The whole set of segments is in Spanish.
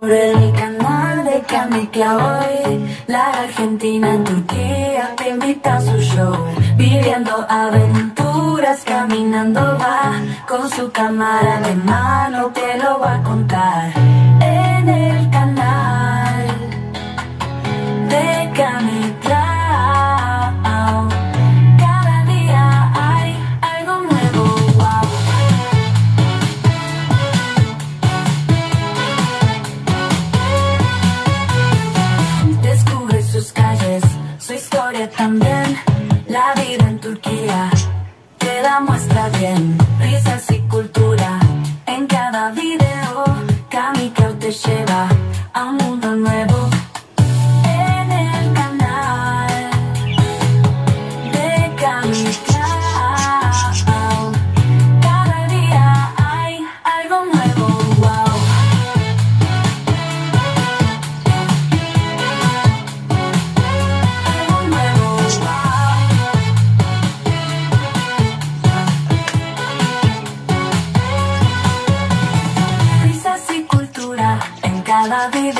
Por el canal de que hoy, la Argentina en Turquía te invita a su show. Viviendo aventuras, caminando va, con su cámara de mano te lo va a contar. En el canal bien. Risas y cultura en cada video. que te lleva.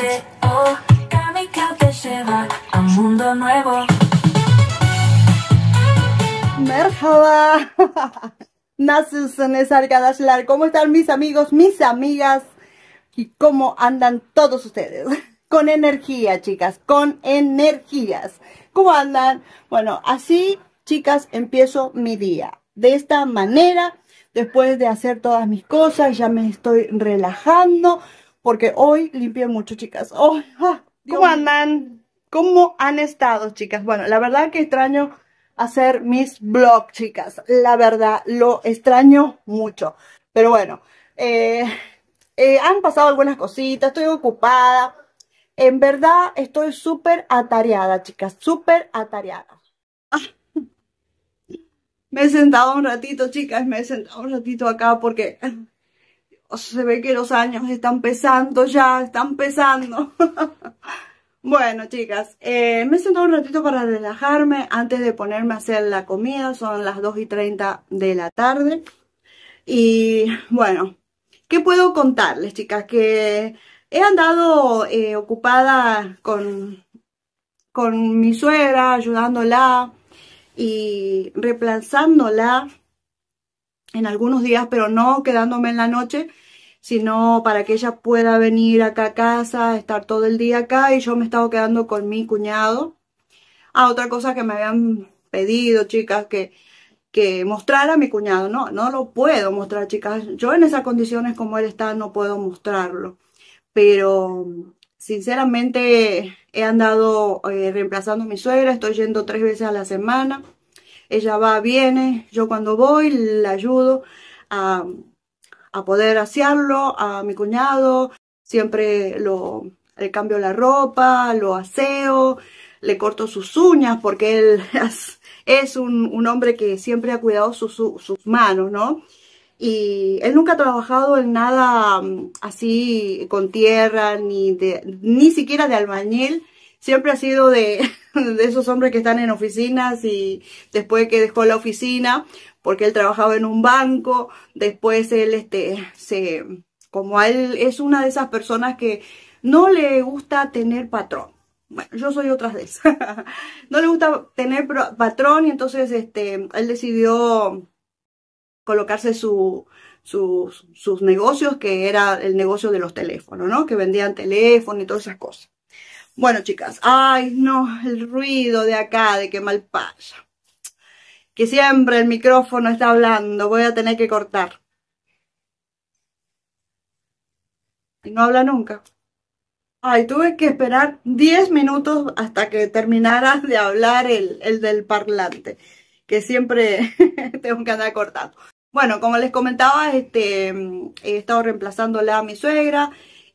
tarde oh, te lleva a un mundo nuevo Merhaba ¿Cómo están mis amigos, mis amigas? ¿Y cómo andan todos ustedes? Con energía, chicas, con energías. ¿Cómo andan? Bueno, así, chicas, empiezo mi día. De esta manera, después de hacer todas mis cosas, ya me estoy relajando, porque hoy limpié mucho, chicas. Oh, ¿Cómo andan? ¿Cómo han estado, chicas? Bueno, la verdad que extraño hacer mis vlogs, chicas. La verdad, lo extraño mucho. Pero bueno, eh, eh, han pasado algunas cositas, estoy ocupada. En verdad, estoy súper atareada, chicas, súper atareada. Ah. Me he sentado un ratito, chicas, me he sentado un ratito acá porque se ve que los años están pesando ya, están pesando. bueno, chicas, eh, me he sentado un ratito para relajarme antes de ponerme a hacer la comida. Son las 2 y 30 de la tarde. Y bueno, ¿qué puedo contarles, chicas? Que he andado eh, ocupada con, con mi suegra, ayudándola y reemplazándola en algunos días, pero no quedándome en la noche, sino para que ella pueda venir acá a casa, estar todo el día acá y yo me estaba quedando con mi cuñado. Ah, otra cosa que me habían pedido, chicas, que, que mostrara a mi cuñado. No, no lo puedo mostrar, chicas. Yo en esas condiciones como él está no puedo mostrarlo. Pero sinceramente he andado eh, reemplazando a mi suegra, estoy yendo tres veces a la semana. Ella va, viene, yo cuando voy le ayudo a, a poder asearlo, a mi cuñado, siempre lo, le cambio la ropa, lo aseo, le corto sus uñas porque él es un, un hombre que siempre ha cuidado sus manos, ¿no? Y él nunca ha trabajado en nada mm, así con tierra, ni, de, ni siquiera de albañil, siempre ha sido de, esos hombres que están en oficinas y después que dejó la oficina, porque él trabajaba en un banco, después él, este, se, como él es una de esas personas que no le gusta tener patrón. Bueno, yo soy otra de esas. no le gusta tener patrón y entonces, este, él decidió colocarse su, sus, sus negocios, que era el negocio de los teléfonos, ¿no? Que vendían teléfonos y todas esas cosas. Bueno, chicas, ay, no, el ruido de acá, de que mal pasa. Que siempre el micrófono está hablando, voy a tener que cortar. Y no habla nunca. Ay, tuve que esperar 10 minutos hasta que terminara de hablar el, del parlante, que siempre tengo que andar cortando. Bueno, como les comentaba, este, mm, he estado reemplazándola a mi suegra,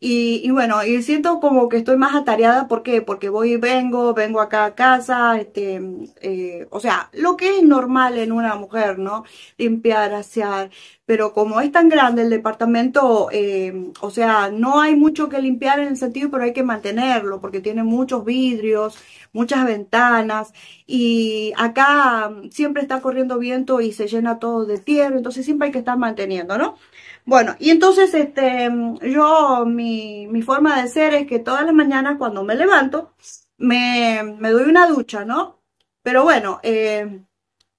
y, y, bueno, y siento como que estoy más atareada, ¿por qué? Porque voy y vengo, vengo acá a casa, este, eh, o sea, lo que es normal en una mujer, ¿no? Limpiar, asear, pero como es tan grande el departamento, eh, o sea, no hay mucho que limpiar en el sentido, pero hay que mantenerlo, porque tiene muchos vidrios, muchas ventanas, y acá siempre está corriendo viento y se llena todo de tierra, entonces siempre hay que estar manteniendo, ¿no? Bueno, y entonces este, yo, mi, forma de ser es que todas las mañanas cuando me levanto, me, doy una ducha, ¿no? Pero bueno, eh,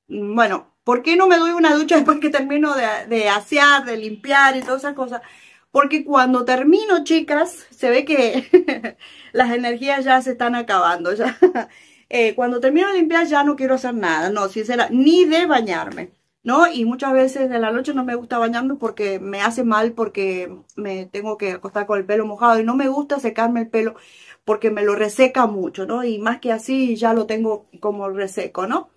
bueno, ¿por qué no me doy una ducha después que termino de, de asear, de limpiar y todas esas cosas? Porque cuando termino, chicas, se ve que las energías ya se están acabando. Ya. Eh, cuando termino de limpiar ya no quiero hacer nada, no, sincera, ni de bañarme. ¿no? Y muchas veces en la noche no me gusta bañarme porque me hace mal, porque me tengo que acostar con el pelo mojado y no me gusta secarme el pelo porque me lo reseca mucho, ¿no? Y más que así ya lo tengo como reseco, ¿no?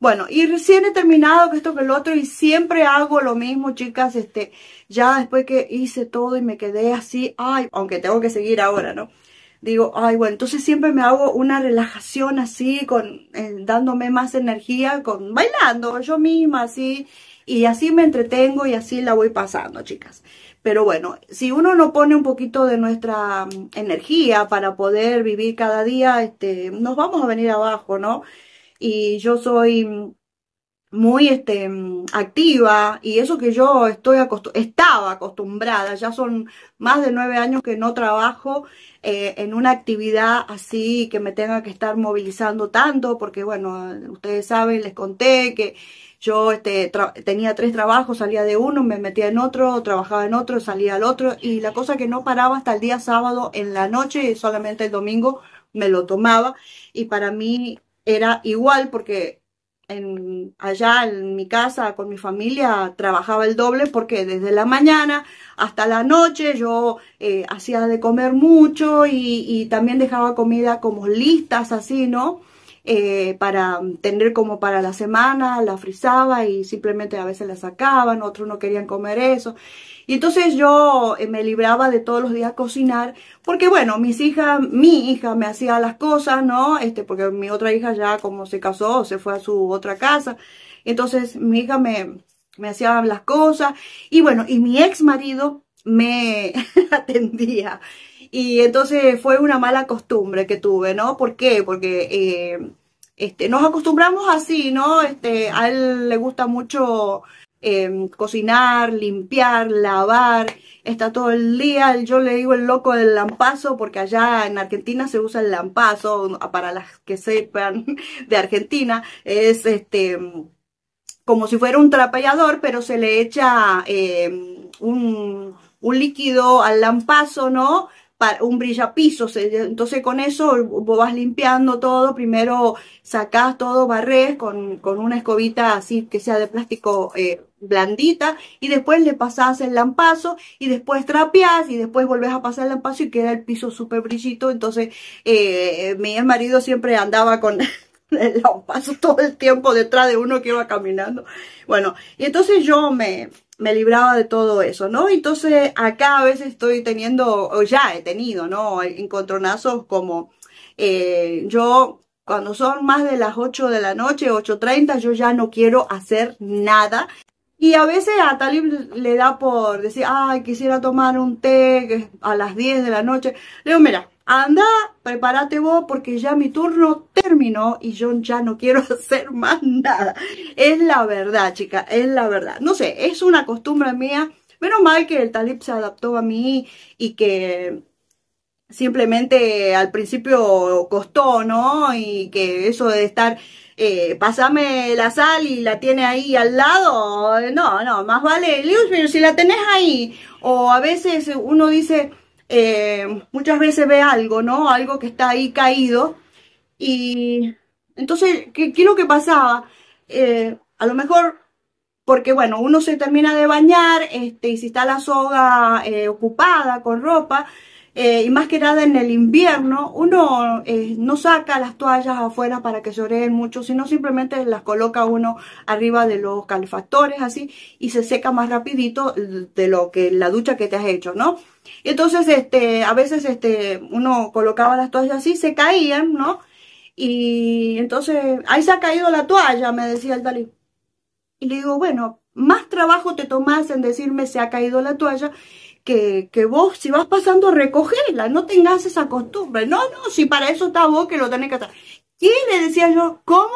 Bueno, y recién he terminado que esto que el otro y siempre hago lo mismo, chicas, este, ya después que hice todo y me quedé así, ay, aunque tengo que seguir ahora, ¿no? digo, ay, bueno, entonces siempre me hago una relajación así, con eh, dándome más energía, con bailando yo misma, así, y así me entretengo y así la voy pasando, chicas. Pero bueno, si uno no pone un poquito de nuestra mm, energía para poder vivir cada día, este, nos vamos a venir abajo, ¿no? Y yo soy mm, muy este, activa y eso que yo estoy estaba acostumbrada, ya son más de nueve años que no trabajo eh, en una actividad así que me tenga que estar movilizando tanto, porque bueno, ustedes saben, les conté que yo este, tenía tres trabajos, salía de uno, me metía en otro, trabajaba en otro, salía al otro y la cosa que no paraba hasta el día sábado en la noche y solamente el domingo me lo tomaba y para mí era igual porque allá en mi casa con mi familia trabajaba el doble porque desde la mañana hasta la noche yo eh, hacía de comer mucho y, también dejaba comida como listas así, ¿no? Eh, para tener como para la semana, la frisaba y simplemente a veces la sacaban, otros no querían comer eso. Y entonces yo eh, me libraba de todos los días cocinar, porque bueno, mis hijas, mi hija me hacía las cosas, ¿no? Este, porque mi otra hija ya como se casó, se fue a su otra casa. Entonces mi hija me, me hacía las cosas. Y bueno, y mi ex marido me atendía. Y entonces fue una mala costumbre que tuve, ¿no? ¿Por qué? Porque eh, este, nos acostumbramos así, ¿no? Este, a él le gusta mucho em, cocinar, limpiar, lavar, está todo el día, yo le digo el loco del lampazo, porque allá en Argentina se usa el lampazo, para las que sepan de Argentina, es este como si fuera un trapeador, pero se le echa em, un, un líquido al lampazo, ¿no? un brillapisos. Entonces con eso vos vas limpiando todo, primero sacas todo, barrés con, una escobita así que sea de plástico eh, blandita y después le pasás el lampazo y después trapeás y después volvés a pasar el lampazo y queda el piso súper brillito. Entonces eh, mi marido siempre andaba con... el lampazo todo el tiempo detrás de uno que iba caminando. Bueno, y entonces yo me, me libraba de todo eso, ¿no? Entonces acá a veces estoy teniendo, o ya he tenido, ¿no? Encontronazos como eh, yo cuando son más de las 8 de la noche, 8.30, yo ya no quiero hacer nada. Y a veces a Talib le da por decir, ay, quisiera tomar un té a las 10 de la noche. Le digo, mira, anda, prepárate vos porque ya mi turno terminó y yo ya no quiero hacer más nada. Es la verdad, chica, es la verdad. No sé, es una costumbre mía. Menos mal que el talib se adaptó a mí y que simplemente al principio costó, ¿no? Y que eso de estar, eh, pasame la sal y la tiene ahí al lado, no, no, más vale, si la tenés ahí, o a veces uno dice, eh, muchas veces ve algo, ¿no? Algo que está ahí caído. Y entonces, ¿qué, es lo que pasaba? Eh, a lo mejor, porque bueno, uno se termina de bañar este, y si está la soga eh, ocupada con ropa, y más que nada en el invierno, uno no saca las toallas afuera para que oren mucho, sino simplemente las coloca uno arriba de los calefactores así y se seca más rapidito de lo que la ducha que te has hecho, ¿no? Y entonces, este, a veces este, uno colocaba las toallas así, se caían, ¿no? Y entonces, ahí se ha caído la toalla, me decía el Dalí. Y le digo, bueno, más trabajo te tomás en decirme se ha caído la toalla que, que vos, si vas pasando, recogerla. No tengas esa costumbre. No, no, si para eso está vos que lo tenés que hacer. ¿Qué le decía yo? ¿Cómo?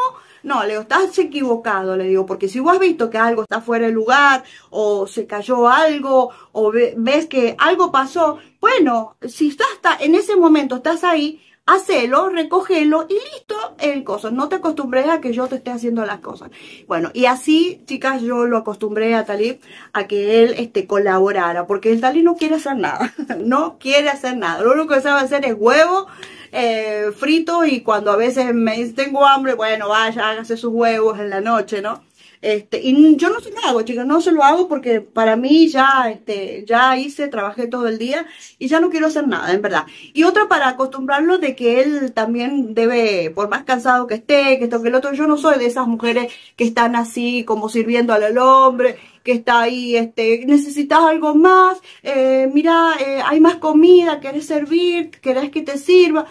No, le digo, estás equivocado, le digo, porque si vos has visto que algo está fuera de lugar, o se cayó algo, o ves que algo pasó, bueno, si estás en ese momento, estás ahí, hacelo, recógelo y listo el coso. No te acostumbres a que yo te esté haciendo las cosas. Bueno, y así, chicas, yo lo acostumbré a Talib a que él este, colaborara, porque el Talib no quiere hacer nada, no quiere hacer nada. Lo único que sabe hacer es huevo eh, frito y cuando a veces me dice tengo hambre, bueno, vaya, hágase sus huevos en la noche, ¿no? Este, y yo no se lo hago, chicos, no se lo hago porque para mí ya, este, ya hice, trabajé todo el día y ya no quiero hacer nada, en verdad. Y otra para acostumbrarlo de que él también debe, por más cansado que esté, que esto, que el otro, yo no soy de esas mujeres que están así como sirviendo al hombre, que está ahí, este, necesitas algo más, eh, mira, eh, hay más comida, querés servir, querés que te sirva,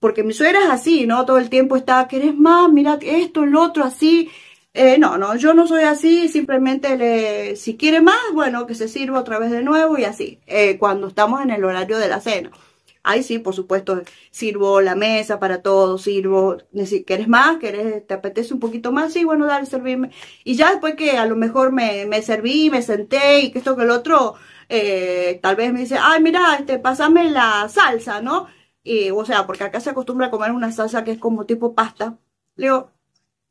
porque mi suegra es así, ¿no? Todo el tiempo está, quieres más, mira esto, el otro, así, eh, no, no, yo no soy así, simplemente le, si quiere más, bueno, que se sirva otra vez de nuevo y así, eh, cuando estamos en el horario de la cena. Ahí sí, por supuesto, sirvo la mesa para todos, sirvo, si ¿quieres más? ¿Quieres, te apetece un poquito más? Sí, bueno, dale, servirme. Y ya después que a lo mejor me, serví, me senté y que esto que el otro, eh, tal vez me dice, ay, mira, este, pásame la salsa, ¿no? o sea, porque acá se acostumbra a comer una salsa que es como tipo pasta. Le digo,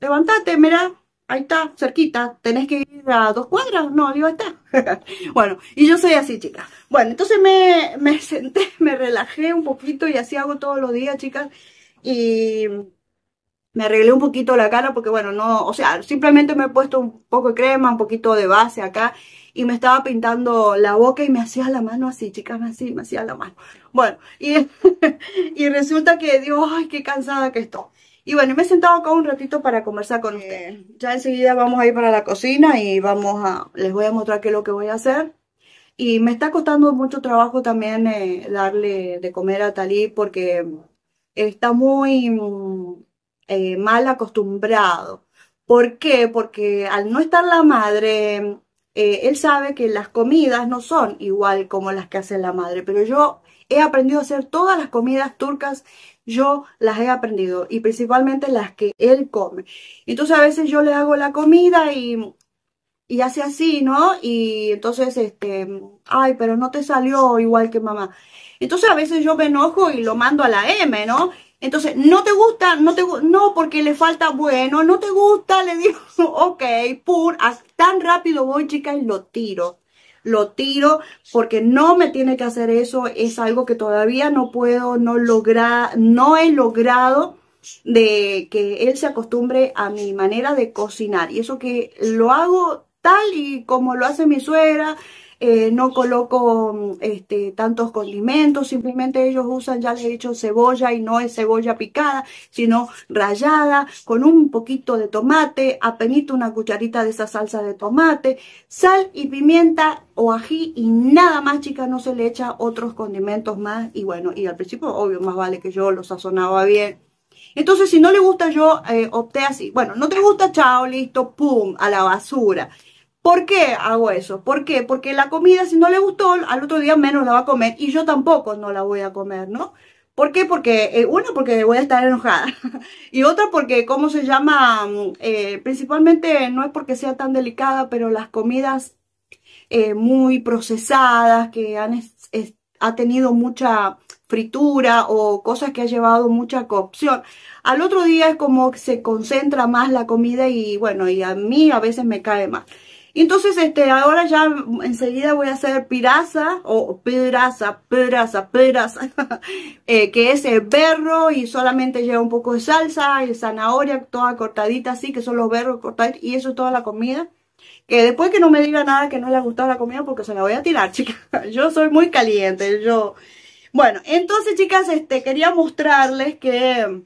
levántate, mira, ahí está, cerquita, tenés que ir a dos cuadras, no, va ahí está. bueno, y yo soy así, chicas. Bueno, entonces me, me senté, me relajé un poquito y así hago todos los días, chicas. Y me arreglé un poquito la cara porque, bueno, no, o sea, simplemente me he puesto un poco de crema, un poquito de base acá y me estaba pintando la boca y me hacía la mano así, chicas, me me hacía la mano. Bueno, y, y resulta que digo, ay, qué cansada que estoy. Y bueno, me he sentado acá un ratito para conversar con ustedes. ya enseguida vamos a ir para la cocina y vamos a, les voy a mostrar qué es lo que voy a hacer. Y me está costando mucho trabajo también eh, darle de comer a Talí porque está muy mm, eh, mal acostumbrado. ¿Por qué? Porque al no estar la madre, eh, él sabe que las comidas no son igual como las que hace la madre. Pero yo he aprendido a hacer todas las comidas turcas yo las he aprendido y principalmente las que él come. Entonces a veces yo le hago la comida y, y hace así, ¿no? Y entonces, este, ay, pero no te salió igual que mamá. Entonces a veces yo me enojo y lo mando a la M, ¿no? Entonces, no te gusta, no te no porque le falta bueno, no te gusta, le digo, ok, pur, tan rápido voy chica y lo tiro lo tiro porque no me tiene que hacer eso, es algo que todavía no puedo, no logra no he logrado de que él se acostumbre a mi manera de cocinar y eso que lo hago tal y como lo hace mi suegra eh, no coloco este, tantos condimentos, simplemente ellos usan, ya les he dicho, cebolla y no es cebolla picada, sino rallada, con un poquito de tomate, apenas una cucharita de esa salsa de tomate, sal y pimienta o ají y nada más, chicas, no se le echa otros condimentos más. Y bueno, y al principio, obvio, más vale que yo lo sazonaba bien. Entonces, si no le gusta, yo eh, opté así. Bueno, no te gusta, chao, listo, pum, a la basura. ¿Por qué hago eso? ¿Por qué? Porque la comida, si no le gustó, al otro día menos la va a comer y yo tampoco no la voy a comer, ¿no? ¿Por qué? Porque, eh, uno, porque voy a estar enojada. y otra, porque, ¿cómo se llama? Mm, eh, principalmente, no es porque sea tan delicada, pero las comidas eh, muy procesadas, que han ha tenido mucha fritura o cosas que ha llevado mucha cocción. Al otro día es como que se concentra más la comida y, bueno, y a mí a veces me cae más. Entonces, este, ahora ya enseguida voy a hacer piraza, o piraza, piraza, piraza, eh, que es el berro y solamente lleva un poco de salsa y zanahoria toda cortadita así, que son los berros cortados, y eso es toda la comida. Que después que no me diga nada que no le ha gustado la comida, porque se la voy a tirar, chicas. Yo soy muy caliente, yo... Bueno, entonces, chicas, este, quería mostrarles que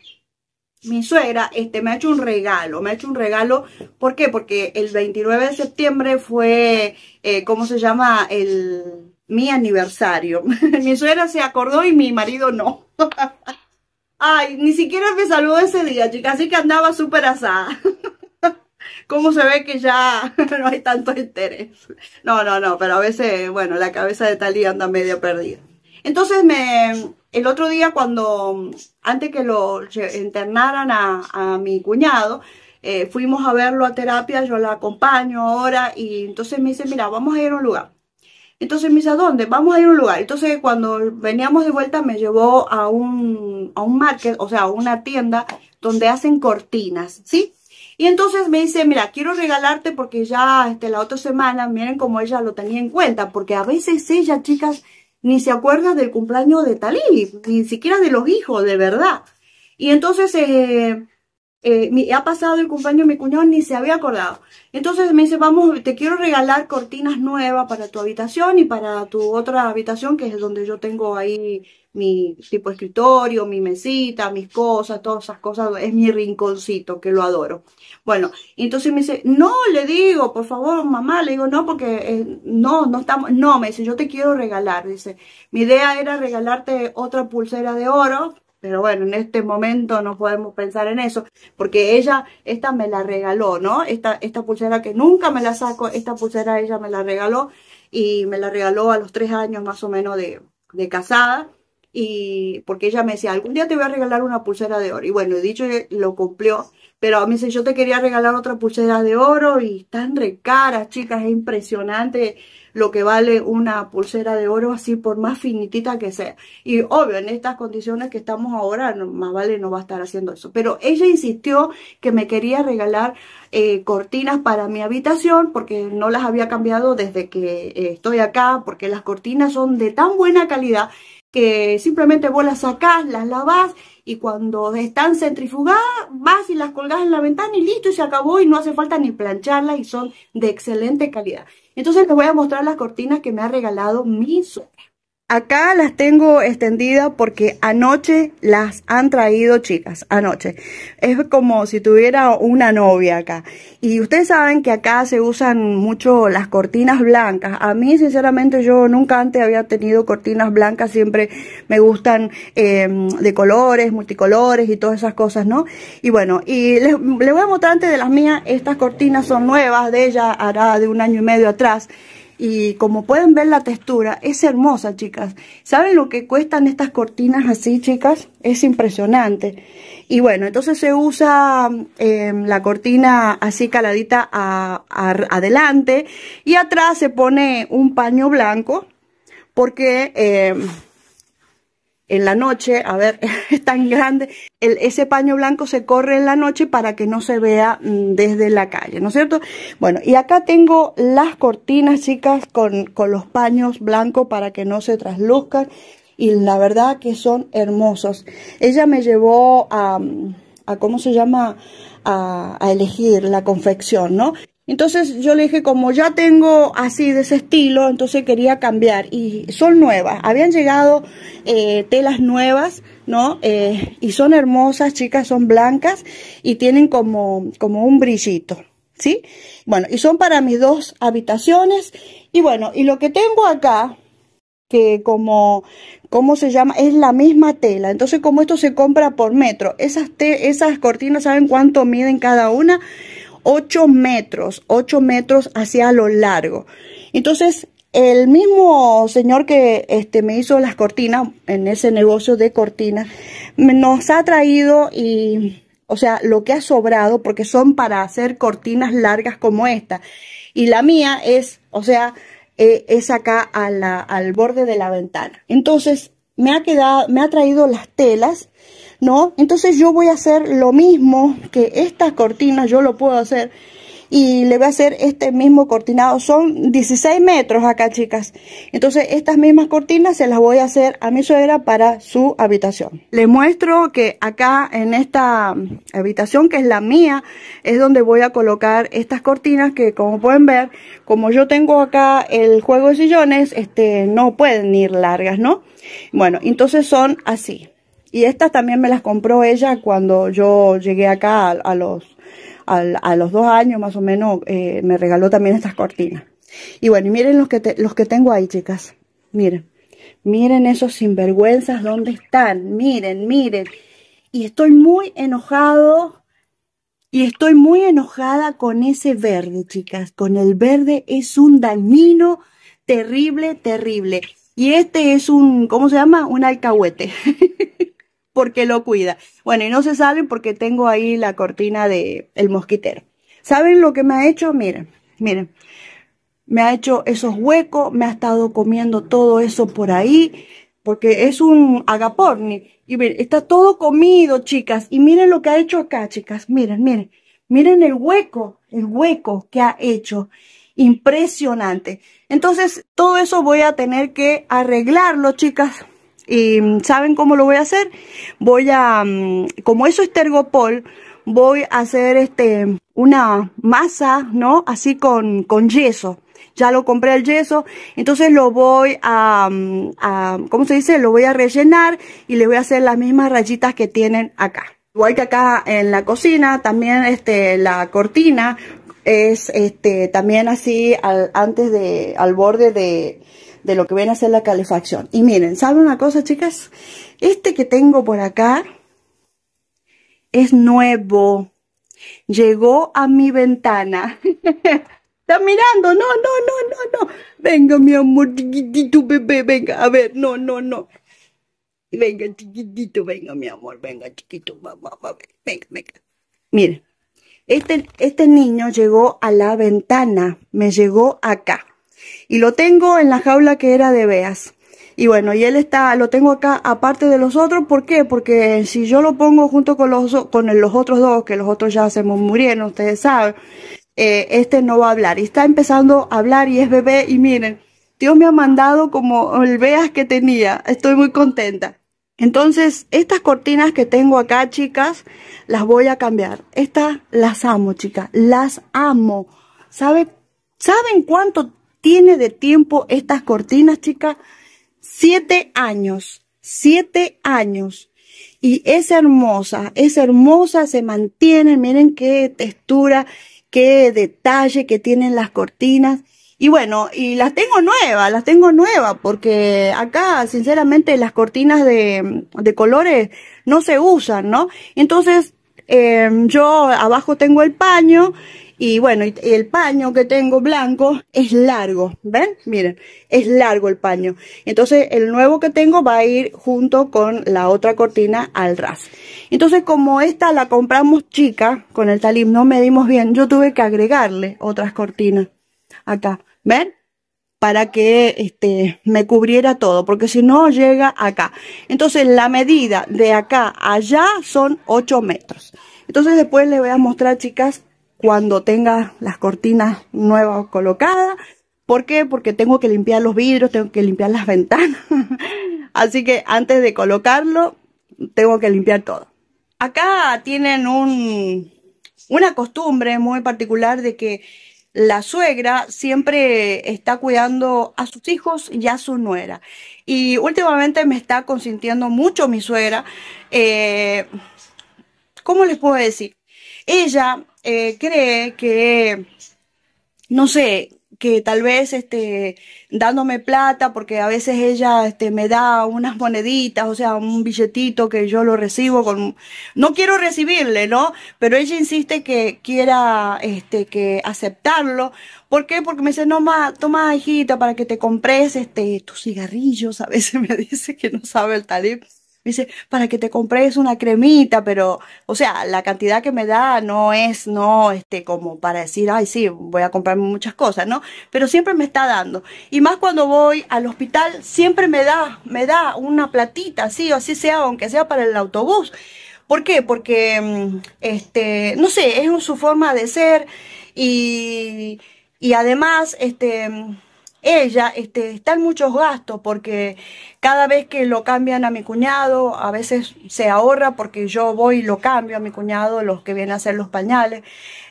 mi suegra este, me ha hecho un regalo, me ha hecho un regalo, ¿por qué? Porque el 29 de septiembre fue, eh, ¿cómo se llama? El, mi aniversario. mi suegra se acordó y mi marido no. Ay, ni siquiera me saludó ese día, chicas, así que andaba súper asada. ¿Cómo se ve que ya no hay tanto interés? No, no, no, pero a veces, bueno, la cabeza de Talía anda medio perdida. Entonces me, el otro día cuando, antes que lo internaran a, mi cuñado, eh, fuimos a verlo a terapia, yo la acompaño ahora y entonces me dice, mira, vamos a ir a un lugar. Entonces me dice, ¿a dónde? Vamos a ir a un lugar. Entonces cuando veníamos de vuelta me llevó a un, a un market, o sea, a una tienda donde hacen cortinas, ¿sí? Y entonces me dice, mira, quiero regalarte porque ya este, la otra semana, miren cómo ella lo tenía en cuenta, porque a veces ella, chicas, ni se acuerda del cumpleaños de Talib, ni siquiera de los hijos, de verdad. Y entonces eh, eh, ha pasado el cumpleaños de mi cuñado, ni se había acordado. Entonces me dice, vamos, te quiero regalar cortinas nuevas para tu habitación y para tu otra habitación, que es donde yo tengo ahí mi tipo escritorio, mi mesita, mis cosas, todas esas cosas, es mi rinconcito que lo adoro. Bueno, entonces me dice, no, le digo, por favor, mamá, le digo, no, porque eh, no, no estamos, no, me dice, yo te quiero regalar, dice, mi idea era regalarte otra pulsera de oro, pero bueno, en este momento no podemos pensar en eso, porque ella, esta me la regaló, ¿no? Esta, esta pulsera que nunca me la saco, esta pulsera ella me la regaló, y me la regaló a los tres años más o menos de, de casada, y porque ella me decía, algún día te voy a regalar una pulsera de oro. Y bueno, dicho lo cumplió, pero me dice, yo te quería regalar otra pulsera de oro y están caras, chicas, es impresionante lo que vale una pulsera de oro así por más finitita que sea. Y obvio, en estas condiciones que estamos ahora, más vale no va a estar haciendo eso. Pero ella insistió que me quería regalar eh, cortinas para mi habitación porque no las había cambiado desde que eh, estoy acá, porque las cortinas son de tan buena calidad que simplemente vos las sacás, las lavás y cuando están centrifugadas vas y las colgás en la ventana y listo, y se acabó y no hace falta ni plancharlas y son de excelente calidad. Entonces les voy a mostrar las cortinas que me ha regalado mi suegra. Acá las tengo extendidas porque anoche las han traído chicas, anoche. Es como si tuviera una novia acá. Y ustedes saben que acá se usan mucho las cortinas blancas. A mí, sinceramente, yo nunca antes había tenido cortinas blancas. Siempre me gustan em, de colores, multicolores y todas esas cosas, ¿no? Y bueno, y les, les voy a mostrar antes de las mías. Estas cortinas son nuevas, de ella hará de un año y medio atrás y como pueden ver la textura es hermosa chicas saben lo que cuestan estas cortinas así chicas es impresionante y bueno entonces se usa em, la cortina así caladita a, adelante y atrás se pone un paño blanco porque em, en la noche, a ver, es tan grande, el, ese paño blanco se corre en la noche para que no se vea mm, desde la calle, ¿no es cierto? Bueno, y acá tengo las cortinas, chicas, con, los paños blancos para que no se trasluzcan y la verdad que son hermosos. Ella me llevó a, a ¿cómo se llama?, a, a elegir la confección, ¿no? Entonces yo le dije, como ya tengo así de ese estilo, entonces quería cambiar. Y son nuevas, habían llegado eh, telas nuevas, ¿no? Eh, y son hermosas, chicas, son blancas y tienen como, como un brillito, ¿sí? Bueno, y son para mis dos habitaciones. Y bueno, y lo que tengo acá, que como, ¿cómo se llama? Es la misma tela. Entonces, como esto se compra por metro, esas, te esas cortinas, ¿saben cuánto miden cada una? 8 metros, 8 metros hacia lo largo. Entonces, el mismo señor que este, me hizo las cortinas, en ese negocio de cortinas, nos ha traído y, o sea, lo que ha sobrado, porque son para hacer cortinas largas como esta. Y la mía es, o sea, eh, es acá la, al borde de la ventana. Entonces, me ha, quedado, me ha traído las telas ¿no? Entonces yo voy a hacer lo mismo que estas cortinas, yo lo puedo hacer y le voy a hacer este mismo cortinado. Son 16 metros acá, chicas. Entonces, estas mismas cortinas se las voy a hacer a mi suegra para su habitación. Les muestro que acá en esta habitación, que es la mía, es donde voy a colocar estas cortinas que, como pueden ver, como yo tengo acá el juego de sillones, este, no pueden ir largas, ¿no? Bueno, entonces son así. Y estas también me las compró ella cuando yo llegué acá a, los, los dos años más o menos, eh, me regaló también estas cortinas. Y bueno, miren los que, los que tengo ahí, chicas. Miren, miren esos sinvergüenzas dónde están. Miren, miren. Y estoy muy enojado y estoy muy enojada con ese verde, chicas. Con el verde es un dañino terrible, terrible. Y este es un, ¿cómo se llama? Un alcahuete. porque lo cuida. Bueno, y no se sabe porque tengo ahí la cortina de mosquitero. ¿Saben lo que me ha hecho? Miren, miren. Me ha hecho esos huecos, me ha estado comiendo todo eso por ahí, porque es un agaporni. Y miren, está todo comido, chicas. Y miren lo que ha hecho acá, chicas. Miren, miren. Miren el hueco, el hueco que ha hecho. Impresionante. Entonces, todo eso voy a tener que arreglarlo, chicas y mm, ¿saben cómo lo voy a hacer? Voy a, mm, como eso es tergopol, voy a hacer este, una masa, ¿no? Así con, con yeso. Ya lo compré el yeso, entonces lo voy mm, a, ¿cómo se dice? Lo voy a rellenar y le voy a hacer las mismas rayitas que tienen acá. Igual que acá en la cocina, también este, la cortina es este, también así antes de, al borde de, de lo que viene a ser la calefacción. Y miren, ¿saben una cosa, chicas? Este que tengo por acá es nuevo. Llegó a mi ventana. Está mirando. No, no, no, no, no. Venga, mi amor, chiquitito, bebé, venga. A ver, no, no, no. Venga, chiquitito, venga, mi amor, venga, chiquito, venga, venga. Miren, este, este niño llegó a la ventana, me llegó acá. Y lo tengo en la jaula que era de Beas. Y bueno, y él está, lo tengo acá aparte de los otros, ¿por qué? Porque si yo lo pongo junto con los, con los otros dos, que los otros ya se murieron, ustedes saben, eh, este no va a hablar. Y está empezando a hablar y es bebé y miren, Dios me ha mandado como el Beas que tenía, estoy muy contenta. Entonces, estas cortinas que tengo acá, chicas, las voy a cambiar. Estas las amo, chicas, las amo. ¿Saben cuánto tiene de tiempo estas cortinas, chicas? Siete años, siete años. Y es hermosa, es hermosa, se mantiene, miren qué textura, qué detalle que tienen las cortinas. Y bueno, y las tengo nuevas, las tengo nuevas, porque acá, sinceramente, las cortinas de, de colores no se usan, ¿no? Entonces, eh, yo abajo tengo el paño y bueno, el paño que tengo blanco es largo, ¿ven? Miren, es largo el paño. Entonces el nuevo que tengo va a ir junto con la otra cortina al ras. Entonces como esta la compramos chica con el talib, no medimos bien, yo tuve que agregarle otras cortinas acá, ¿ven? para que este, me cubriera todo, porque si no llega acá. Entonces la medida de acá allá son 8 metros. Entonces después les voy a mostrar, chicas, cuando tenga las cortinas nuevas colocadas. ¿Por qué? Porque tengo que limpiar los vidrios, tengo que limpiar las ventanas. Así que antes de colocarlo, tengo que limpiar todo. Acá tienen un, una costumbre muy particular de que la suegra siempre está cuidando a sus hijos y a su nuera. Y últimamente me está consintiendo mucho mi suegra. Eh, ¿Cómo les puedo decir? Ella eh, cree que, no sé, que tal vez este, dándome plata, porque a veces ella este, me da unas moneditas, o sea, un billetito que yo lo recibo con... No quiero recibirle, ¿no? Pero ella insiste que quiera este, que aceptarlo. ¿Por qué? Porque me dice, no, ma, toma, hijita, para que te compres este, tus cigarrillos. A veces me dice que no sabe el talib dice, para que te compres una cremita, pero, o sea, la cantidad que me da no es, no, este, como para decir, ay, sí, voy a comprarme muchas cosas, ¿no? Pero siempre me está dando. Y más cuando voy al hospital, siempre me da, me da una platita, sí, o así sea, aunque sea para el autobús. ¿Por qué? Porque, mm, este, no sé, es su forma de ser y, y además, este, ella este, está en muchos gastos porque cada vez que lo cambian a mi cuñado, a veces se ahorra porque yo voy y lo cambio a mi cuñado, los que vienen a hacer los pañales,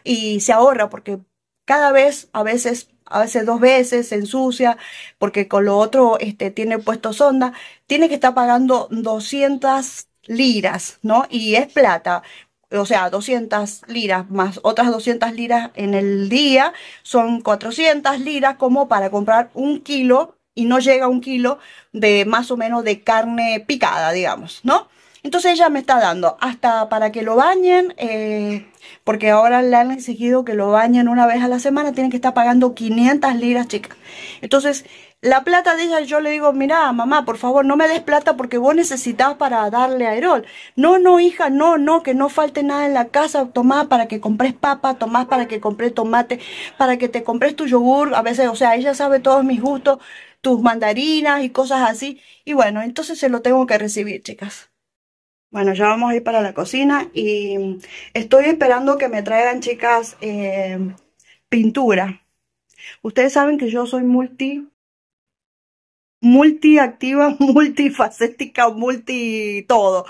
y se ahorra porque cada vez, a veces a veces dos veces, se ensucia, porque con lo otro este, tiene puesto sonda, tiene que estar pagando 200 liras, ¿no? Y es plata o sea, 200 liras más otras 200 liras en el día, son 400 liras como para comprar un kilo y no llega un kilo de más o menos de carne picada, digamos, ¿no? Entonces ella me está dando hasta para que lo bañen, eh, porque ahora le han exigido que lo bañen una vez a la semana, tienen que estar pagando 500 liras, chicas. Entonces la plata de ella, yo le digo, mira, mamá, por favor, no me des plata porque vos necesitas para darle a No, no, hija, no, no, que no falte nada en la casa. Tomás para que compres papa, tomás para que compres tomate, para que te compres tu yogur. A veces, o sea, ella sabe todos mis gustos, tus mandarinas y cosas así. Y bueno, entonces se lo tengo que recibir, chicas. Bueno, ya vamos a ir para la cocina y estoy esperando que me traigan, chicas, eh, pintura. Ustedes saben que yo soy multi multiactiva, multifacética, multi todo.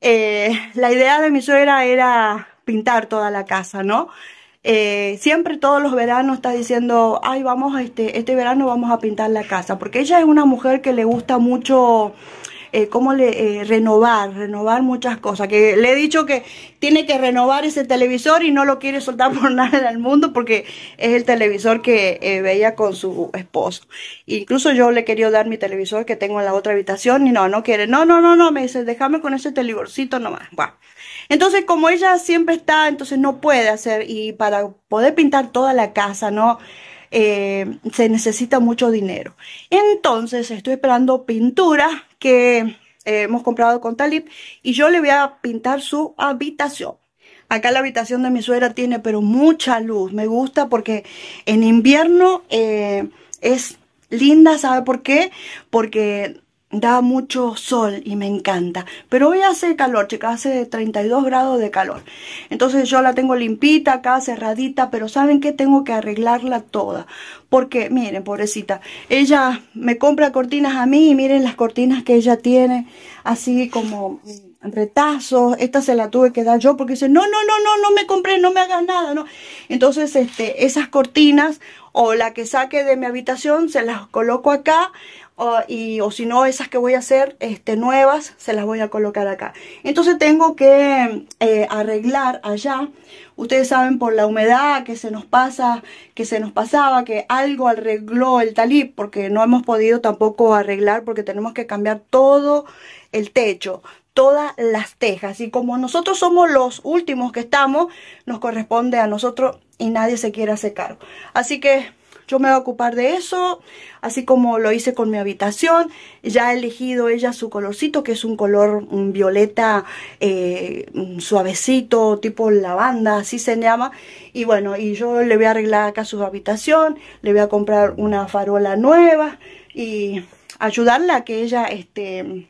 Eh, la idea de mi suegra era pintar toda la casa, ¿no? Eh, siempre todos los veranos está diciendo, ay, vamos, este, este verano vamos a pintar la casa, porque ella es una mujer que le gusta mucho eh, cómo le, eh, renovar, renovar muchas cosas. Que le he dicho que tiene que renovar ese televisor y no lo quiere soltar por nada del mundo porque es el televisor que eh, veía con su esposo. Incluso yo le quería dar mi televisor que tengo en la otra habitación y no, no quiere. No, no, no, no, me dice, déjame con ese televisorcito nomás. Entonces, como ella siempre está, entonces no puede hacer y para poder pintar toda la casa, ¿no? Eh, se necesita mucho dinero. Entonces estoy esperando pintura que eh, hemos comprado con Talib y yo le voy a pintar su habitación. Acá la habitación de mi suegra tiene pero mucha luz, me gusta porque en invierno eh, es linda, ¿sabe por qué? Porque da mucho sol y me encanta. Pero hoy hace calor, chicas, hace 32 grados de calor. Entonces yo la tengo limpita acá, cerradita, pero ¿saben que Tengo que arreglarla toda. Porque, miren, pobrecita, ella me compra cortinas a mí y miren las cortinas que ella tiene, así como retazos, esta se la tuve que dar yo porque dice, no, no, no, no, no me compré, no me hagas nada, no. Entonces, este, esas cortinas o la que saque de mi habitación se las coloco acá o, ah, y, o si no, esas que voy a hacer este, nuevas, se las voy a colocar acá. Entonces tengo que eh, arreglar allá. Ustedes saben por la humedad que se nos pasa, que se nos pasaba, que algo arregló el talib porque no hemos podido tampoco arreglar, porque tenemos que cambiar todo el techo todas las tejas y como nosotros somos los últimos que estamos nos corresponde a nosotros y nadie se quiere hacer cargo así que yo me voy a ocupar de eso, así como lo hice con mi habitación. Ya he elegido ella su colorcito, que es un color violeta eh, suavecito, tipo lavanda, así se llama. Y bueno, y yo le voy a arreglar acá su habitación, le voy a comprar una farola nueva y ayudarla a que ella... este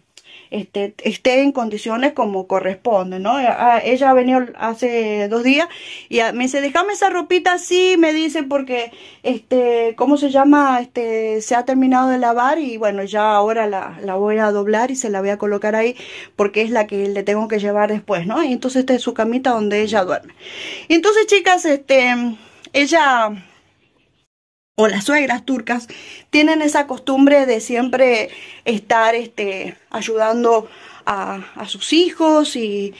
este, esté en condiciones como corresponde, ¿no? Eh, ah, ella ha venido hace dos días y me dice, déjame esa ropita así, me dice, porque, este, ¿cómo se llama? Este, se ha terminado de lavar y bueno, ya ahora la, voy a doblar y se la voy a colocar ahí porque es la que le tengo que llevar después, ¿no? Y entonces esta es su camita donde ella duerme. entonces, chicas, este, ella o las suegras turcas tienen esa costumbre de siempre estar este, ayudando a, sus hijos y,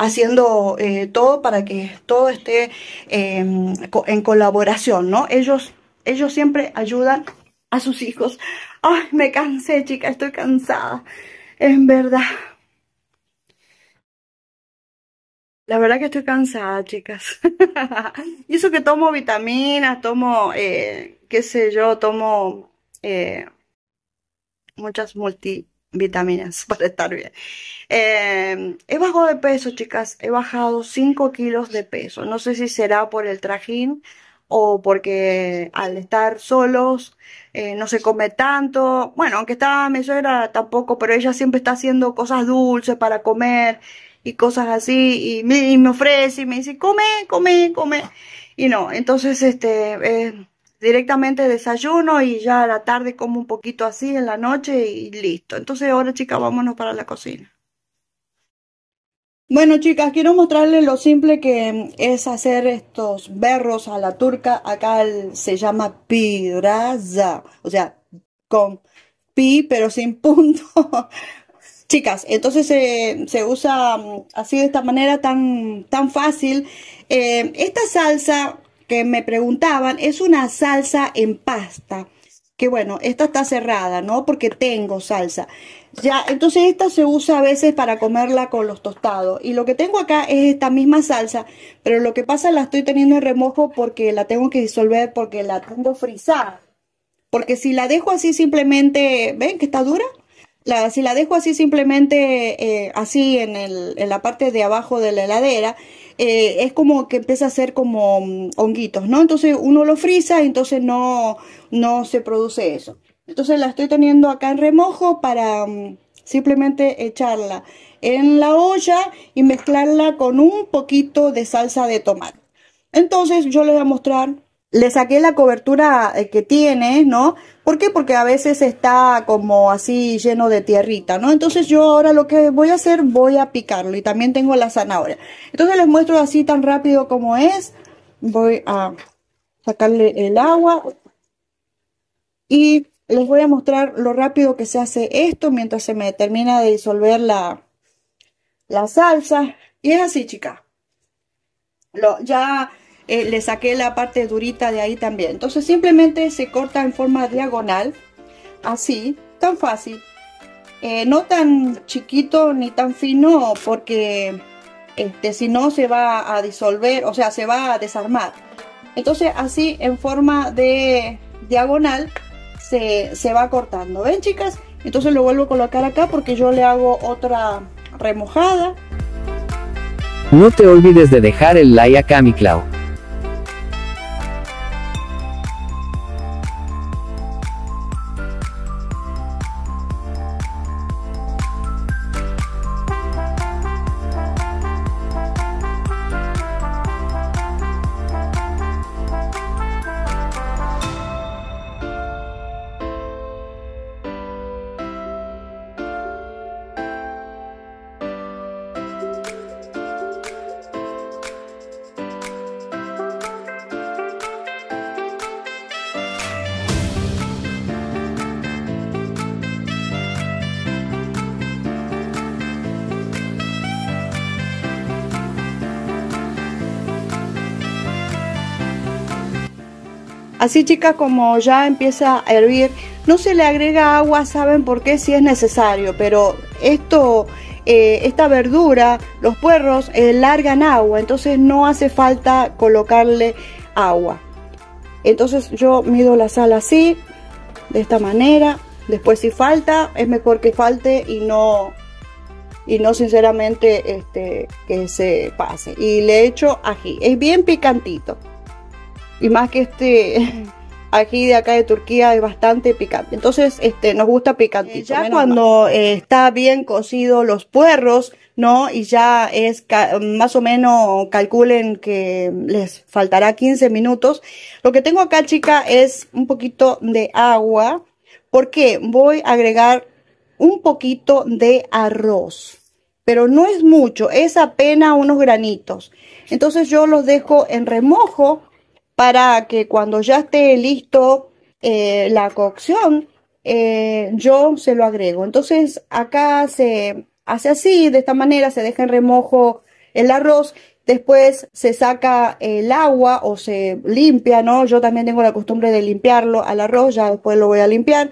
haciendo eh, todo para que todo esté em, en colaboración, ¿no? Ellos, ellos siempre ayudan a sus hijos. Ay, me cansé, chica, estoy cansada. En verdad, La verdad que estoy cansada, chicas. y eso que tomo vitaminas, tomo, eh, qué sé yo, tomo eh, muchas multivitaminas para estar bien. Eh, he bajado de peso, chicas. He bajado 5 kilos de peso. No sé si será por el trajín o porque al estar solos no se come tanto. Bueno, aunque estaba mi suegra tampoco, pero ella siempre está haciendo cosas dulces para comer y cosas así, y me, me, ofrece y me dice, come, come, come. Y no, entonces este, es eh, directamente desayuno y ya a la tarde como un poquito así en la noche y listo. Entonces ahora chicas, vámonos para la cocina. Bueno chicas, quiero mostrarles lo simple que mm, es hacer estos berros a la turca. Acá se llama piraza, o sea, con pi pero sin punto chicas. Entonces se usa mm, así de esta manera tan, tan fácil. Eh, esta salsa que me preguntaban es una salsa en pasta. Que bueno, esta está cerrada, ¿no? Porque tengo salsa. Ya, entonces esta se usa a veces para comerla con los tostados. Y lo que tengo acá es esta misma salsa, pero lo que pasa la estoy teniendo en remojo porque la tengo que disolver porque la tengo frizada. Porque si la dejo así simplemente, ¿ven que está dura? si la dejo así simplemente eh, así en, la parte de abajo de la heladera, eh, es como que empieza a ser como mm, honguitos, ¿no? Entonces uno lo frisa y entonces no, no se produce eso. Entonces la estoy teniendo acá en remojo para mm, simplemente echarla en la olla y mezclarla con un poquito de salsa de tomate. Entonces yo les voy a mostrar le saqué la cobertura eh, que tiene, ¿no? ¿Por qué? Porque a veces está como así lleno de tierrita, ¿no? Entonces yo ahora lo que voy a hacer, voy a picarlo y también tengo la zanahoria. Entonces les muestro así tan rápido como es. Voy a sacarle el agua y les voy a mostrar lo rápido que se hace esto mientras se me termina de disolver la, salsa. Y es así, chicas. Lo, ya eh, le saqué la parte durita de ahí también. Entonces simplemente se corta en forma diagonal, así, tan fácil. Eh, no tan chiquito ni tan fino porque este, si no se va a disolver, o sea, se va a desarmar. Entonces así en forma de diagonal se, va cortando. ¿Ven chicas? Entonces lo vuelvo a colocar acá porque yo le hago otra remojada. No te olvides de dejar el like acá mi Clau. Así chicas, como ya empieza a hervir, no se le agrega agua, saben por qué si es necesario, pero esto, eh, esta verdura, los puerros eh, largan agua, entonces no hace falta colocarle agua. Entonces yo mido la sal así, de esta manera. Después si falta, es mejor que falte y no, y no sinceramente este, que se pase. Y le echo ají, es bien picantito y más que este aquí de acá de Turquía es bastante picante. Entonces, este, nos gusta picantito. ya cuando eh, está bien cocido los puerros, ¿no? Y ya es más o menos calculen que les faltará 15 minutos. Lo que tengo acá, chica, es un poquito de agua. Porque voy a agregar un poquito de arroz. Pero no es mucho, es apenas unos granitos. Entonces yo los dejo en remojo para que cuando ya esté listo eh, la cocción, eh, yo se lo agrego. Entonces acá se hace así, de esta manera se deja en remojo el arroz, después se saca el agua o se limpia, ¿no? Yo también tengo la costumbre de limpiarlo al arroz, ya después lo voy a limpiar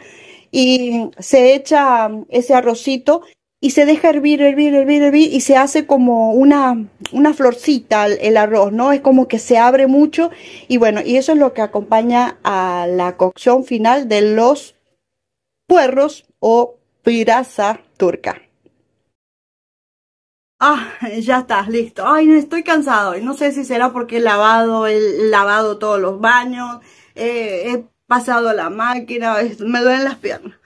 y se echa ese arrocito y se deja hervir, hervir, hervir, hervir y se hace como una, una florcita el, arroz, ¿no? Es como que se abre mucho y bueno, y eso es lo que acompaña a la cocción final de los puerros o pirasa turca. Ah, ya estás listo. Ay, estoy cansado. No sé si será porque he lavado, he lavado todos los baños, he pasado la máquina, me duelen las piernas.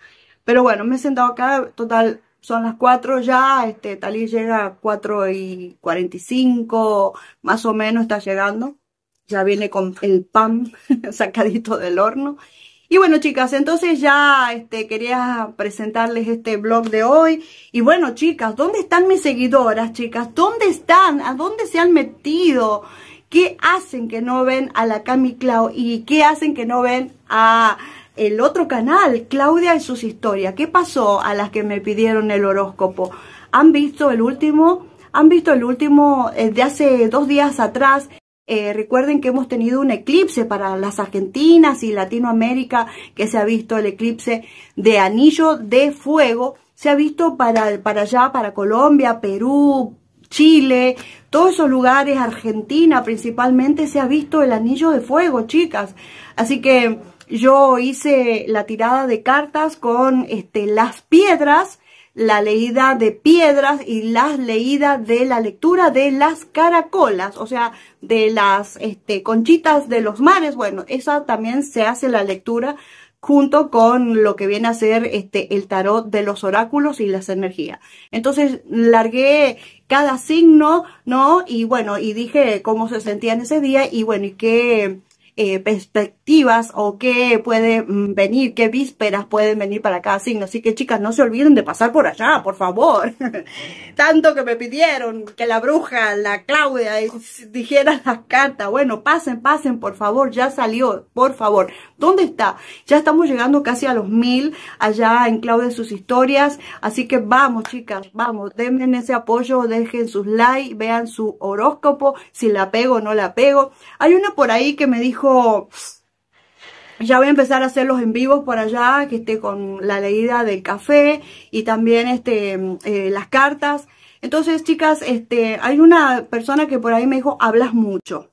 Pero bueno, me he sentado acá, total, son las 4 ya, este, Talí llega a 4 y cinco, más o menos está llegando. Ya viene con el pan sacadito del horno. Y bueno, chicas, entonces ya este, quería presentarles este vlog de hoy. Y bueno, chicas, ¿dónde están mis seguidoras, chicas? ¿Dónde están? ¿A dónde se han metido? ¿Qué hacen que no ven a la Cami Clau? ¿Y qué hacen que no ven a el otro canal, Claudia y sus historias. ¿Qué pasó a las que me pidieron el horóscopo? ¿Han visto el último? ¿Han visto el último eh, de hace dos días atrás? Eh, recuerden que hemos tenido un eclipse para las Argentinas y Latinoamérica, que se ha visto el eclipse de Anillo de Fuego. Se ha visto para, para allá, para Colombia, Perú, Chile, todos esos lugares, Argentina principalmente, se ha visto el Anillo de Fuego, chicas. Así que yo hice la tirada de cartas con este, las piedras, la leída de piedras y las leídas de la lectura de las caracolas, o sea, de las este, conchitas de los mares. Bueno, esa también se hace la lectura junto con lo que viene a ser este, el tarot de los oráculos y las energías. Entonces largué cada signo, ¿no? Y bueno, y dije cómo se sentía en ese día y bueno, y qué eh, o qué puede mm, venir, qué vísperas pueden venir para cada signo. Así que chicas, no se olviden de pasar por allá, por favor. Tanto que me pidieron que la bruja, la Claudia, dijera las cartas. Bueno, pasen, pasen, por favor, ya salió, por favor. ¿Dónde está? Ya estamos llegando casi a los mil allá en Claudia sus historias. Así que vamos, chicas, vamos, denme ese apoyo, dejen sus likes, vean su horóscopo, si la pego o no la pego. Hay una por ahí que me dijo, ya voy a empezar a hacer los en vivos por allá, que esté con la leída del café y también este, eh, las cartas. Entonces, chicas, este, hay una persona que por ahí me dijo, hablas mucho.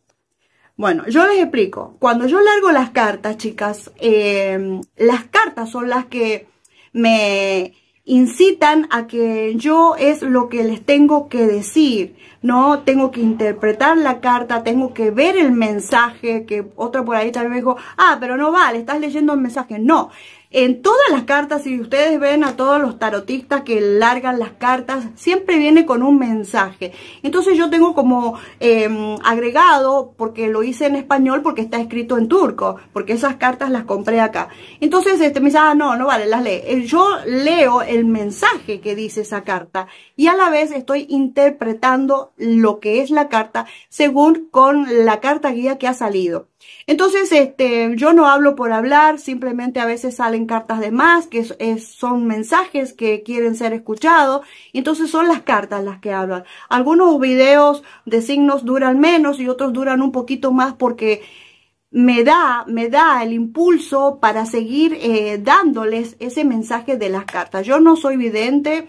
Bueno, yo les explico. Cuando yo largo las cartas, chicas, eh, las cartas son las que me incitan a que yo es lo que les tengo que decir, ¿no? Tengo que interpretar la carta, tengo que ver el mensaje, que otra por ahí tal vez dijo, ah, pero no vale, estás leyendo el mensaje. No, en todas las cartas, si ustedes ven a todos los tarotistas que largan las cartas, siempre viene con un mensaje. Entonces yo tengo como em, agregado, porque lo hice en español, porque está escrito en turco, porque esas cartas las compré acá. Entonces este, me dice, ah, no, no vale, las lee. Eh, yo leo el mensaje que dice esa carta y a la vez estoy interpretando lo que es la carta según con la carta guía que ha salido. Entonces, este, yo no hablo por hablar, simplemente a veces salen cartas de más, que son mensajes que quieren ser escuchados, entonces son las cartas las que hablan. Algunos videos de signos duran menos y otros duran un poquito más porque me da, me da el impulso para seguir eh, dándoles ese mensaje de las cartas. Yo no soy vidente,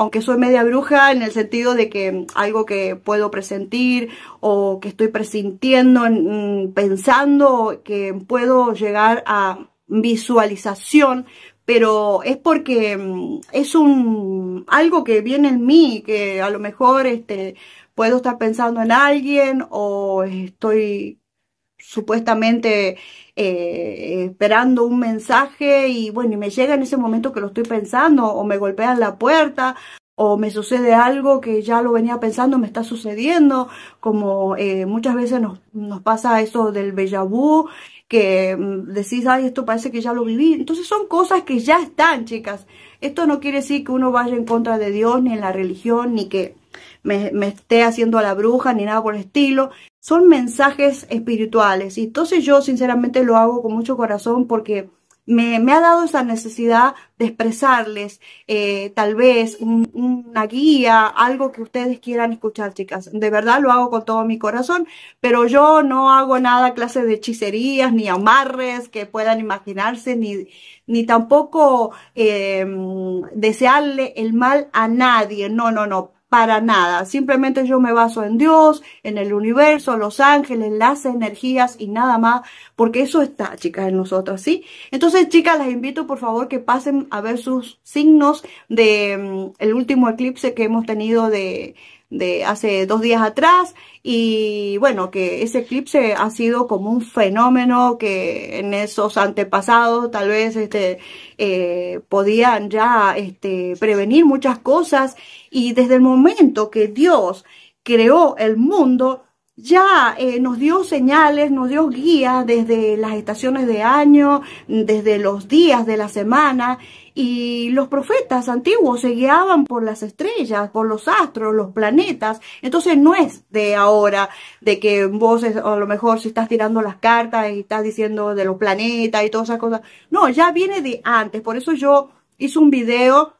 aunque soy media bruja en el sentido de que mm, algo que puedo presentir o que estoy presintiendo, mm, pensando que puedo llegar a visualización, pero es porque mm, es un algo que viene en mí, que a lo mejor este puedo estar pensando en alguien o estoy supuestamente eh, esperando un mensaje y bueno, y me llega en ese momento que lo estoy pensando o me golpean la puerta o me sucede algo que ya lo venía pensando, me está sucediendo, como eh, muchas veces nos, nos, pasa eso del bellabú que mm, decís, ay, esto parece que ya lo viví. Entonces son cosas que ya están, chicas. Esto no quiere decir que uno vaya en contra de Dios, ni en la religión, ni que me, me esté haciendo a la bruja, ni nada por el estilo, son mensajes espirituales. Y entonces yo sinceramente lo hago con mucho corazón porque me, me ha dado esa necesidad de expresarles eh, tal vez una guía, algo que ustedes quieran escuchar, chicas. De verdad lo hago con todo mi corazón, pero yo no hago nada clase de hechicerías ni amarres que puedan imaginarse, ni, ni tampoco eh, mm, desearle el mal a nadie. No, no, no para nada. Simplemente yo me baso en Dios, en el universo, los ángeles, las energías y nada más, porque eso está, chicas, en nosotros, ¿sí? Entonces, chicas, las invito por favor que pasen a ver sus signos de mm, el último eclipse que hemos tenido de de hace dos días atrás y bueno, que ese eclipse ha sido como un fenómeno que en esos antepasados tal vez este, eh, podían ya este, prevenir muchas cosas y desde el momento que Dios creó el mundo, ya eh, nos dio señales, nos dio guías desde las estaciones de año, desde los días de la semana y los profetas antiguos se guiaban por las estrellas, por los astros, los planetas. Entonces no es de ahora, de que vos a lo mejor si estás tirando las cartas y estás diciendo de los planetas y todas esas cosas. No, ya viene de antes. Por eso yo hice un video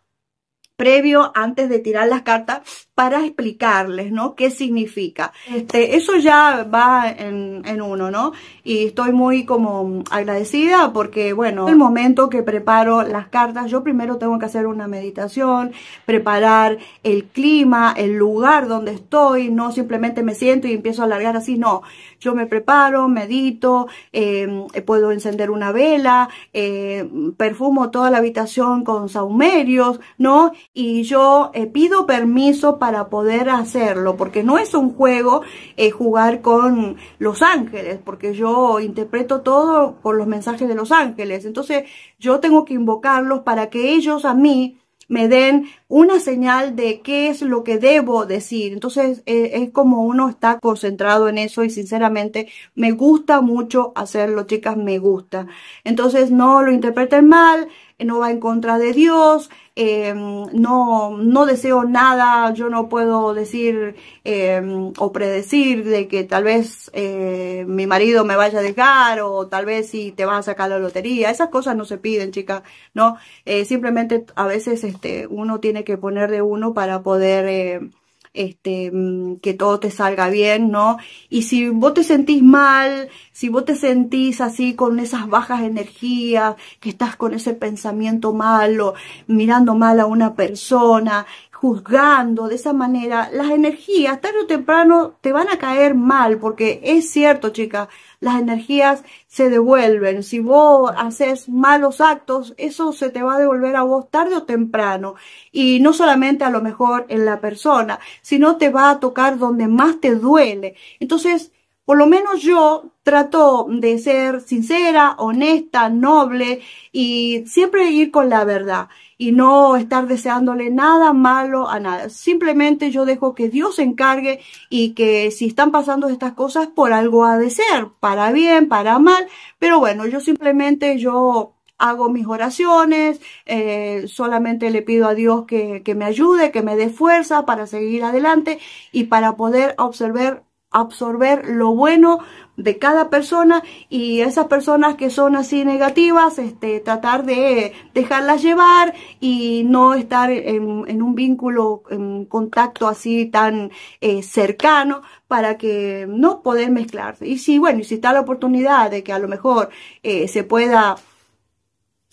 previo antes de tirar las cartas para explicarles, ¿no? ¿Qué significa? Este, eso ya va en, en uno, ¿no? Y estoy muy como agradecida porque, bueno, el momento que preparo las cartas, yo primero tengo que hacer una meditación, preparar el clima, el lugar donde estoy, no simplemente me siento y empiezo a alargar así, no. Yo me preparo, medito, em, eh, puedo encender una vela, eh, perfumo toda la habitación con saumerios, ¿no? y yo eh, pido permiso para poder hacerlo, porque no es un juego eh, jugar con los ángeles, porque yo interpreto todo por los mensajes de los ángeles. Entonces yo tengo que invocarlos para que ellos a mí me den una señal de qué es lo que debo decir. Entonces eh, es como uno está concentrado en eso y sinceramente me gusta mucho hacerlo, chicas, me gusta. Entonces no lo interpreten mal, eh, no va en contra de Dios, eh, no, no deseo nada, yo no puedo decir eh, o predecir de que tal vez eh, mi marido me vaya a dejar o tal vez si te vas a sacar la lotería, esas cosas no se piden, chicas, ¿no? simplemente a veces este, uno tiene que poner de uno para poder este, mm, que todo te salga bien, ¿no? Y si vos te sentís mal, si vos te sentís así con esas bajas energías, que estás con ese pensamiento malo, mirando mal a una persona, juzgando de esa manera, las energías tarde o temprano te van a caer mal, porque es cierto, chicas, las energías se devuelven. Si vos haces malos actos, eso se te va a devolver a vos tarde o temprano. Y no solamente a lo mejor en la persona, sino te va a tocar donde más te duele. Entonces, por lo menos yo trato de ser sincera, honesta, noble y siempre ir con la verdad y no estar deseándole nada malo a nada. Simplemente yo dejo que Dios se encargue y que si están pasando estas cosas por algo ha de ser, para bien, para mal, pero bueno, yo simplemente yo hago mis oraciones, eh, solamente le pido a Dios que me ayude, que me dé fuerza para seguir adelante y para poder observar absorber lo bueno de cada persona y esas personas que son así negativas, este, tratar de dejarlas llevar y no estar en, un vínculo, en contacto así tan eh, cercano para que no poder mezclarse. Y si, bueno, y si está la oportunidad de que a lo mejor eh, se pueda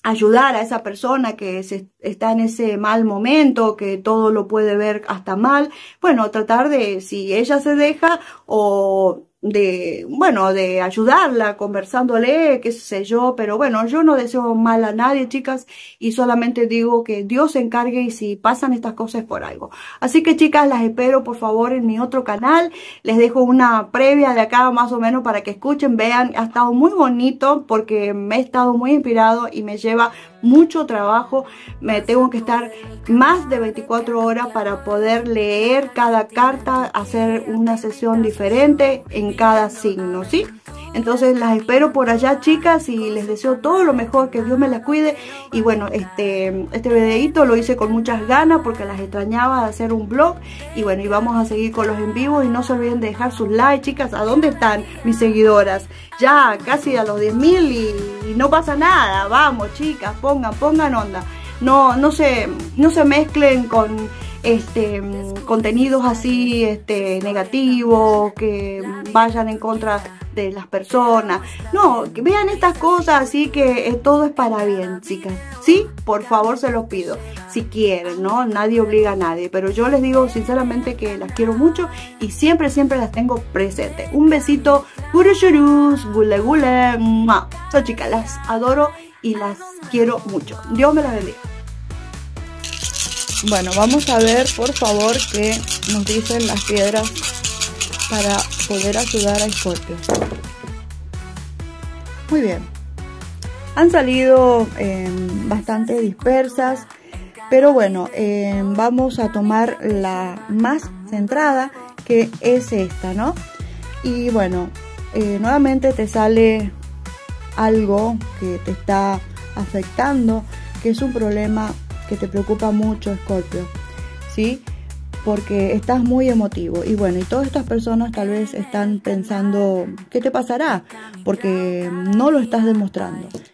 ayudar a esa persona que se, está en ese mal momento, que todo lo puede ver hasta mal. Bueno, tratar de, si ella se deja o de, bueno, de ayudarla, conversándole, qué sé yo, pero bueno, yo no deseo mal a nadie, chicas, y solamente digo que Dios se encargue y si pasan estas cosas por algo. Así que chicas, las espero por favor en mi otro canal, les dejo una previa de acá más o menos para que escuchen, vean, ha estado muy bonito porque me he estado muy inspirado y me lleva mucho trabajo, me tengo que estar más de 24 horas para poder leer cada carta, hacer una sesión diferente en cada signo, ¿sí? Entonces las espero por allá, chicas, y les deseo todo lo mejor, que Dios me las cuide. Y bueno, este, este videito lo hice con muchas ganas porque las extrañaba de hacer un blog. Y bueno, y vamos a seguir con los en vivo. Y no se olviden de dejar sus likes, chicas. ¿A dónde están mis seguidoras? Ya casi a los 10.000 y, y no pasa nada. Vamos, chicas, pongan, pongan onda. No, no se, no se mezclen con este, contenidos así este, negativos, que vayan en contra de las personas. No, que vean estas cosas, así que todo es para bien, chicas. ¿Sí? Por favor, se los pido. Si quieren, ¿no? Nadie obliga a nadie. Pero yo les digo sinceramente que las quiero mucho y siempre, siempre las tengo presente, Un besito. Gurushurus, gule gule. chicas. Las adoro y las quiero mucho. Dios me las bendiga. Bueno, vamos a ver por favor que nos dicen las piedras para poder ayudar a Scorpio. Muy bien. Han salido em, bastante dispersas, pero bueno, em, vamos a tomar la más centrada, que es esta, ¿no? Y bueno, eh, nuevamente te sale algo que te está afectando, que es un problema que te preocupa mucho, Scorpio, ¿sí? Porque estás muy emotivo. Y bueno, y todas estas personas tal vez están pensando, ¿qué te pasará? Porque no lo estás demostrando.